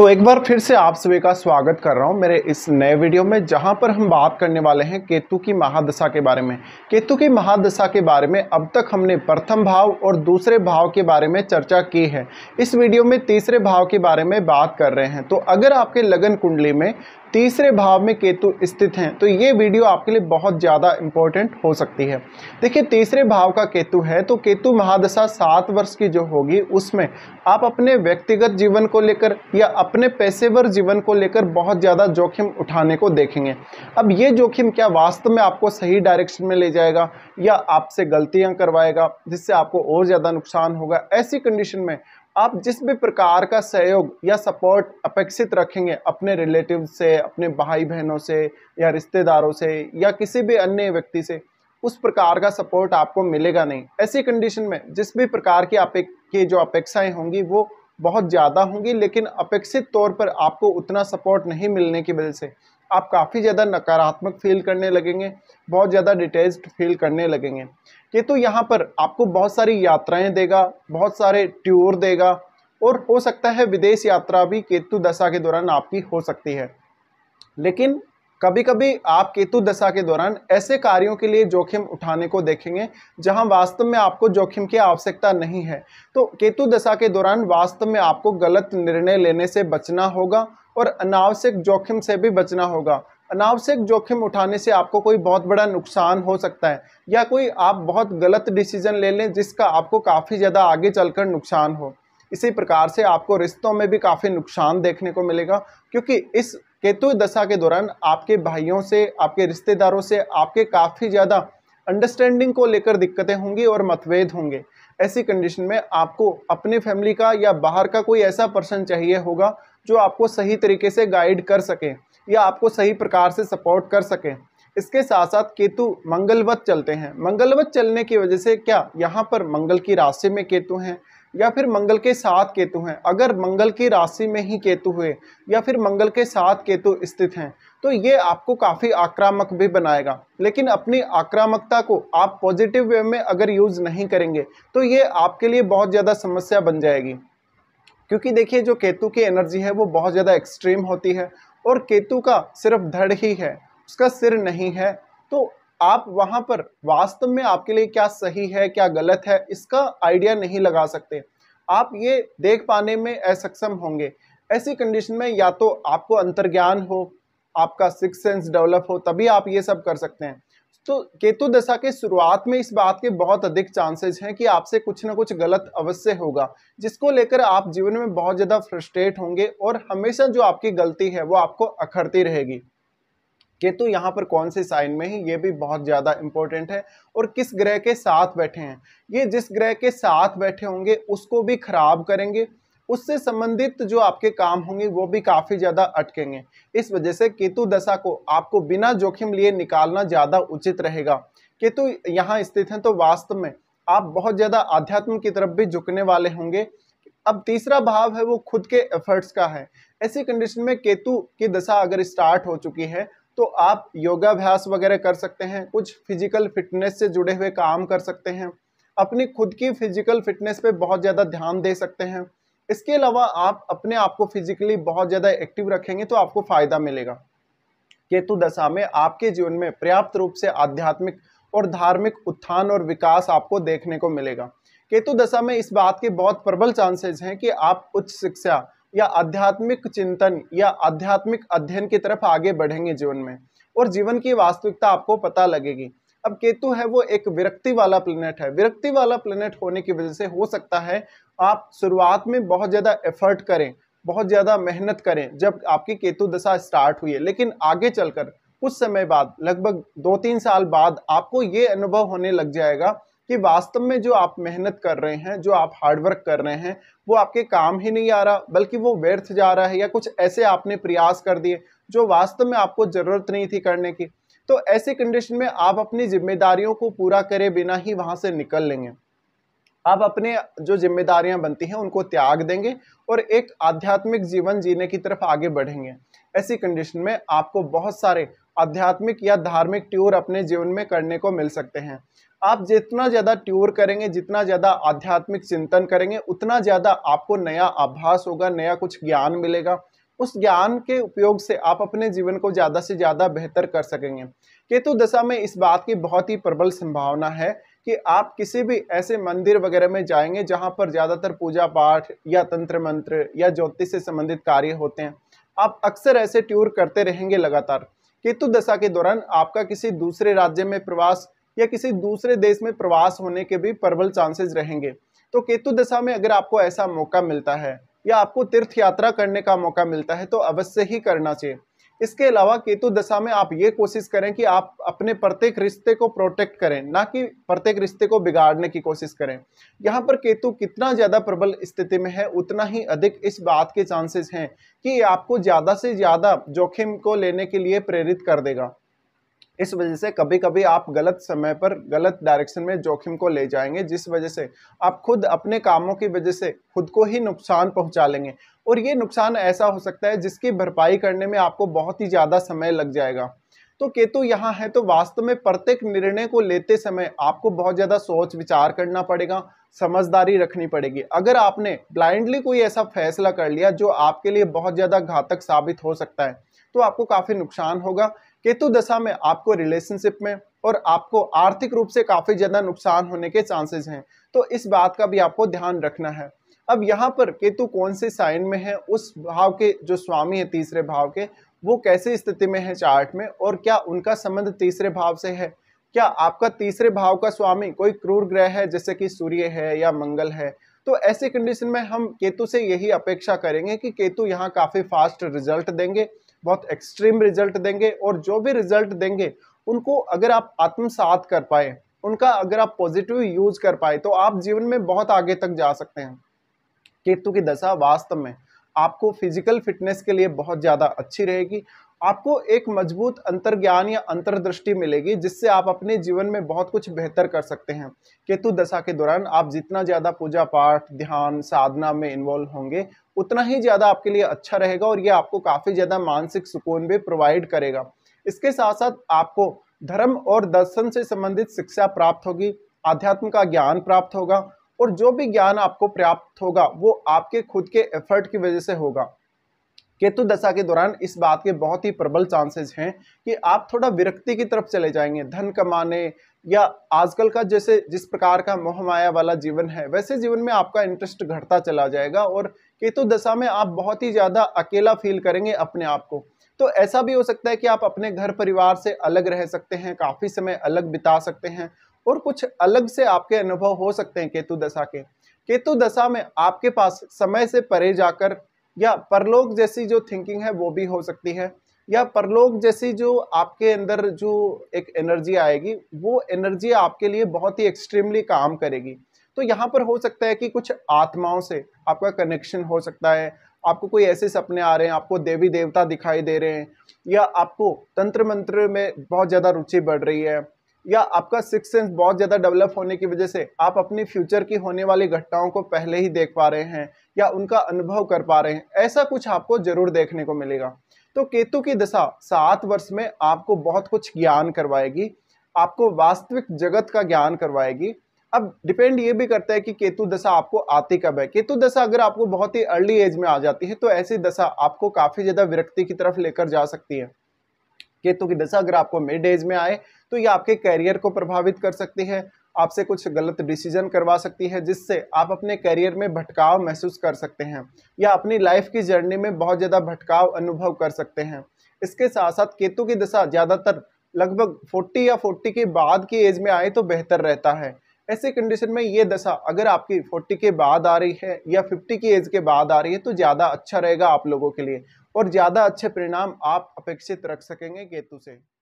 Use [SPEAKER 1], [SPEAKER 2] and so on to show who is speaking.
[SPEAKER 1] तो एक बार फिर से आप सभी का स्वागत कर रहा हूं मेरे इस नए वीडियो में जहां पर हम बात करने वाले हैं केतु की महादशा के बारे में केतु की महादशा के बारे में अब तक हमने प्रथम भाव और दूसरे भाव के बारे में चर्चा की है इस वीडियो में तीसरे भाव के बारे में बात कर रहे हैं तो अगर आपके लगन कुंडली में तीसरे भाव में केतु स्थित हैं तो ये वीडियो आपके लिए बहुत ज़्यादा इम्पोर्टेंट हो सकती है देखिए तीसरे भाव का केतु है तो केतु महादशा सात वर्ष की जो होगी उसमें आप अपने व्यक्तिगत जीवन को लेकर या अपने पेशेवर जीवन को लेकर बहुत ज़्यादा जोखिम उठाने को देखेंगे अब ये जोखिम क्या वास्तव में आपको सही डायरेक्शन में ले जाएगा या आपसे गलतियां करवाएगा जिससे आपको और ज़्यादा नुकसान होगा ऐसी कंडीशन में आप जिस भी प्रकार का सहयोग या सपोर्ट अपेक्षित रखेंगे अपने रिलेटिव से अपने भाई बहनों से या रिश्तेदारों से या किसी भी अन्य व्यक्ति से उस प्रकार का सपोर्ट आपको मिलेगा नहीं ऐसी कंडीशन में जिस भी प्रकार की आप की जो अपेक्षाएं होंगी वो बहुत ज़्यादा होंगी लेकिन अपेक्षित तौर पर आपको उतना सपोर्ट नहीं मिलने की वजह से आप काफ़ी ज़्यादा नकारात्मक फील करने लगेंगे बहुत ज़्यादा डिटेस्ड फील करने लगेंगे ये तो यहाँ पर आपको बहुत सारी यात्राएं देगा बहुत सारे टूर देगा और हो सकता है विदेश यात्रा भी केतु दशा के दौरान आपकी हो सकती है लेकिन कभी कभी आप केतु दशा के दौरान ऐसे कार्यों के लिए जोखिम उठाने को देखेंगे जहां वास्तव में आपको जोखिम की आवश्यकता नहीं है तो केतु दशा के दौरान वास्तव में आपको गलत निर्णय लेने से बचना होगा और अनावश्यक जोखिम से भी बचना होगा अनावश्यक जोखिम उठाने से आपको कोई बहुत बड़ा नुकसान हो सकता है या कोई आप बहुत गलत डिसीजन ले लें जिसका आपको काफ़ी ज़्यादा आगे चलकर नुकसान हो इसी प्रकार से आपको रिश्तों में भी काफ़ी नुकसान देखने को मिलेगा क्योंकि इस केतु दशा के दौरान आपके भाइयों से आपके रिश्तेदारों से आपके काफ़ी ज़्यादा अंडरस्टैंडिंग को लेकर दिक्कतें होंगी और मतभेद होंगे ऐसी कंडीशन में आपको अपने फैमिली का या बाहर का कोई ऐसा पर्सन चाहिए होगा जो आपको सही तरीके से गाइड कर सके या आपको सही प्रकार से सपोर्ट कर सके इसके साथ साथ केतु मंगलवत चलते हैं मंगलवत चलने की वजह से क्या यहाँ पर मंगल की राशि में केतु हैं या फिर मंगल के साथ केतु हैं अगर मंगल की राशि में ही केतु हुए या फिर मंगल के साथ केतु स्थित हैं तो ये आपको काफ़ी आक्रामक भी बनाएगा लेकिन अपनी आक्रामकता को आप पॉजिटिव वे में अगर यूज़ नहीं करेंगे तो ये आपके लिए बहुत ज़्यादा समस्या बन जाएगी क्योंकि देखिए जो केतु की एनर्जी है वो बहुत ज़्यादा एक्सट्रीम होती है और केतु का सिर्फ धड़ ही है उसका सिर नहीं है तो आप वहां पर वास्तव में आपके लिए क्या सही है क्या गलत है इसका आइडिया नहीं लगा सकते आप ये देख पाने में असक्षम होंगे ऐसी कंडीशन में या तो आपको अंतर्ज्ञान हो आपका सिक्स सेंस डेवलप हो तभी आप ये सब कर सकते हैं तो केतु दशा के शुरुआत में इस बात के बहुत अधिक चांसेस हैं कि आपसे कुछ ना कुछ गलत अवश्य होगा जिसको लेकर आप जीवन में बहुत ज़्यादा फ्रस्ट्रेट होंगे और हमेशा जो आपकी गलती है वो आपको अखड़ती रहेगी केतु यहाँ पर कौन से साइन में है ये भी बहुत ज़्यादा इंपॉर्टेंट है और किस ग्रह के साथ बैठे हैं ये जिस ग्रह के साथ बैठे होंगे उसको भी खराब करेंगे उससे संबंधित जो आपके काम होंगे वो भी काफ़ी ज़्यादा अटकेंगे इस वजह से केतु दशा को आपको बिना जोखिम लिए निकालना ज़्यादा उचित रहेगा केतु यहाँ स्थित हैं तो वास्तव में आप बहुत ज़्यादा आध्यात्म की तरफ भी झुकने वाले होंगे अब तीसरा भाव है वो खुद के एफर्ट्स का है ऐसी कंडीशन में केतु की दशा अगर स्टार्ट हो चुकी है तो आप योगाभ्यास वगैरह कर सकते हैं कुछ फिजिकल फिटनेस से जुड़े हुए काम कर सकते हैं अपनी खुद की फिजिकल फिटनेस पे बहुत ज़्यादा ध्यान दे सकते हैं इसके अलावा आप अपने आप को फिजिकली बहुत ज़्यादा एक्टिव रखेंगे तो आपको फ़ायदा मिलेगा केतु दशा में आपके जीवन में पर्याप्त रूप से आध्यात्मिक और धार्मिक उत्थान और विकास आपको देखने को मिलेगा केतु दशा में इस बात के बहुत प्रबल चांसेस हैं कि आप उच्च शिक्षा या आध्यात्मिक चिंतन या आध्यात्मिक अध्ययन की तरफ आगे बढ़ेंगे जीवन में और जीवन की वास्तविकता आपको पता लगेगी अब केतु है वो एक विरक्ति वाला प्लेनेट है विरक्ति वाला प्लेनेट होने की वजह से हो सकता है आप शुरुआत में बहुत ज़्यादा एफर्ट करें बहुत ज़्यादा मेहनत करें जब आपकी केतु दशा स्टार्ट हुई है लेकिन आगे चलकर कुछ समय बाद लगभग दो तीन साल बाद आपको ये अनुभव होने लग जाएगा कि वास्तव में जो आप मेहनत कर रहे हैं जो आप हार्डवर्क कर रहे हैं वो आपके काम ही नहीं आ रहा बल्कि वो व्यर्थ जा रहा है या कुछ ऐसे आपने प्रयास कर दिए जो वास्तव में आपको ज़रूरत नहीं थी करने की तो ऐसी कंडीशन में आप अपनी जिम्मेदारियों को पूरा करे बिना ही वहाँ से निकल लेंगे आप अपने जो जिम्मेदारियां बनती हैं उनको त्याग देंगे और एक आध्यात्मिक जीवन जीने की तरफ आगे बढ़ेंगे ऐसी कंडीशन में आपको बहुत सारे आध्यात्मिक या धार्मिक ट्यूर अपने जीवन में करने को मिल सकते हैं आप जितना ज़्यादा ट्यूर करेंगे जितना ज़्यादा आध्यात्मिक चिंतन करेंगे उतना ज़्यादा आपको नया आभास होगा नया कुछ ज्ञान मिलेगा उस ज्ञान के उपयोग से आप अपने जीवन को ज़्यादा से ज़्यादा बेहतर कर सकेंगे केतु दशा में इस बात की बहुत ही प्रबल संभावना है कि आप किसी भी ऐसे मंदिर वगैरह में जाएंगे जहाँ पर ज़्यादातर पूजा पाठ या तंत्र मंत्र या ज्योतिष से संबंधित कार्य होते हैं आप अक्सर ऐसे ट्यूर करते रहेंगे लगातार केतु दशा के दौरान आपका किसी दूसरे राज्य में प्रवास या किसी दूसरे देश में प्रवास होने के भी प्रबल चांसेस रहेंगे तो केतु दशा में अगर आपको ऐसा मौका मिलता है या आपको तीर्थ यात्रा करने का मौका मिलता है तो अवश्य ही करना चाहिए इसके अलावा केतु दशा में आप ये कोशिश करें कि आप अपने प्रत्येक रिश्ते को प्रोटेक्ट करें ना कि प्रत्येक रिश्ते को बिगाड़ने की कोशिश करें यहाँ पर केतु कितना ज़्यादा प्रबल स्थिति में है उतना ही अधिक इस बात के चांसेस हैं कि आपको ज़्यादा से ज़्यादा जोखिम को लेने के लिए प्रेरित कर देगा इस वजह से कभी कभी आप गलत समय पर गलत डायरेक्शन में जोखिम को ले जाएंगे जिस वजह से आप खुद अपने कामों की वजह से खुद को ही नुकसान पहुंचा लेंगे और ये नुकसान ऐसा हो सकता है जिसकी भरपाई करने में आपको बहुत ही ज़्यादा समय लग जाएगा तो केतु यहाँ है तो वास्तव में प्रत्येक निर्णय को लेते समय आपको बहुत ज़्यादा सोच विचार करना पड़ेगा समझदारी रखनी पड़ेगी अगर आपने ब्लाइंडली कोई ऐसा फैसला कर लिया जो आपके लिए बहुत ज़्यादा घातक साबित हो सकता है तो आपको काफ़ी नुकसान होगा केतु दशा में आपको रिलेशनशिप में और आपको आर्थिक रूप से काफ़ी ज़्यादा नुकसान होने के चांसेस हैं तो इस बात का भी आपको ध्यान रखना है अब यहाँ पर केतु कौन से साइन में है उस भाव के जो स्वामी है तीसरे भाव के वो कैसी स्थिति में है चार्ट में और क्या उनका संबंध तीसरे भाव से है क्या आपका तीसरे भाव का स्वामी कोई क्रूर ग्रह है जैसे कि सूर्य है या मंगल है तो ऐसी कंडीशन में हम केतु से यही अपेक्षा करेंगे कि केतु यहाँ काफ़ी फास्ट रिजल्ट देंगे बहुत एक्सट्रीम रिजल्ट देंगे और जो भी रिजल्ट देंगे उनको अगर आप आत्मसात कर पाए उनका अगर आप पॉजिटिव यूज कर पाए तो आप जीवन में बहुत आगे तक जा सकते हैं केतु की दशा वास्तव में आपको फिजिकल फिटनेस के लिए बहुत ज़्यादा अच्छी रहेगी आपको एक मजबूत अंतर्ज्ञान या अंतर्दृष्टि मिलेगी जिससे आप अपने जीवन में बहुत कुछ बेहतर कर सकते हैं केतु दशा के दौरान आप जितना ज़्यादा पूजा पाठ ध्यान साधना में इन्वॉल्व होंगे उतना ही ज़्यादा आपके लिए अच्छा रहेगा और ये आपको काफ़ी ज़्यादा मानसिक सुकून भी प्रोवाइड करेगा इसके साथ साथ आपको धर्म और दर्शन से संबंधित शिक्षा प्राप्त होगी आध्यात्म का ज्ञान प्राप्त होगा और जो भी ज्ञान आपको प्राप्त होगा वो आपके खुद के एफर्ट की वजह से होगा केतु दशा के दौरान इस बात के बहुत ही प्रबल चांसेस हैं कि आप थोड़ा विरक्ति की तरफ चले जाएंगे धन कमाने या आजकल का जैसे जिस प्रकार का मोहमाया वाला जीवन है वैसे जीवन में आपका इंटरेस्ट घटता चला जाएगा और केतु दशा में आप बहुत ही ज़्यादा अकेला फील करेंगे अपने आप को तो ऐसा भी हो सकता है कि आप अपने घर परिवार से अलग रह सकते हैं काफ़ी समय अलग बिता सकते हैं और कुछ अलग से आपके अनुभव हो सकते हैं केतु दशा के केतु दशा में आपके पास समय से परे जाकर या परलोक जैसी जो थिंकिंग है वो भी हो सकती है या परलोक जैसी जो आपके अंदर जो एक एनर्जी आएगी वो एनर्जी आपके लिए बहुत ही एक्सट्रीमली काम करेगी तो यहाँ पर हो सकता है कि कुछ आत्माओं से आपका कनेक्शन हो सकता है आपको कोई ऐसे सपने आ रहे हैं आपको देवी देवता दिखाई दे रहे हैं या आपको तंत्र मंत्र में बहुत ज़्यादा रुचि बढ़ रही है या आपका सिक्स सेंस बहुत ज़्यादा डेवलप होने की वजह से आप अपनी फ्यूचर की होने वाली घटनाओं को पहले ही देख पा रहे हैं या उनका अनुभव कर पा रहे हैं ऐसा कुछ आपको जरूर देखने को मिलेगा तो केतु की दशा सात वर्ष में आपको बहुत कुछ ज्ञान करवाएगी आपको वास्तविक जगत का ज्ञान करवाएगी अब डिपेंड ये भी करता है कि केतु दशा आपको आती कब है केतु दशा अगर आपको बहुत ही अर्ली एज में आ जाती है तो ऐसी दशा आपको काफी ज्यादा विरक्ति की तरफ लेकर जा सकती है केतु की दशा अगर आपको मिड एज में आए तो ये आपके कैरियर को प्रभावित कर सकती है आपसे कुछ गलत डिसीजन करवा सकती है जिससे आप अपने करियर में भटकाव महसूस कर सकते हैं या अपनी लाइफ की जर्नी में बहुत ज़्यादा भटकाव अनुभव कर सकते हैं इसके साथ साथ केतु की दशा ज़्यादातर लगभग 40 या 40 के बाद की एज में आए तो बेहतर रहता है ऐसे कंडीशन में ये दशा अगर आपकी 40 के बाद आ रही है या 50 की एज के बाद आ रही है तो ज़्यादा अच्छा रहेगा आप लोगों के लिए और ज़्यादा अच्छे परिणाम आप अपेक्षित रख सकेंगे केतु से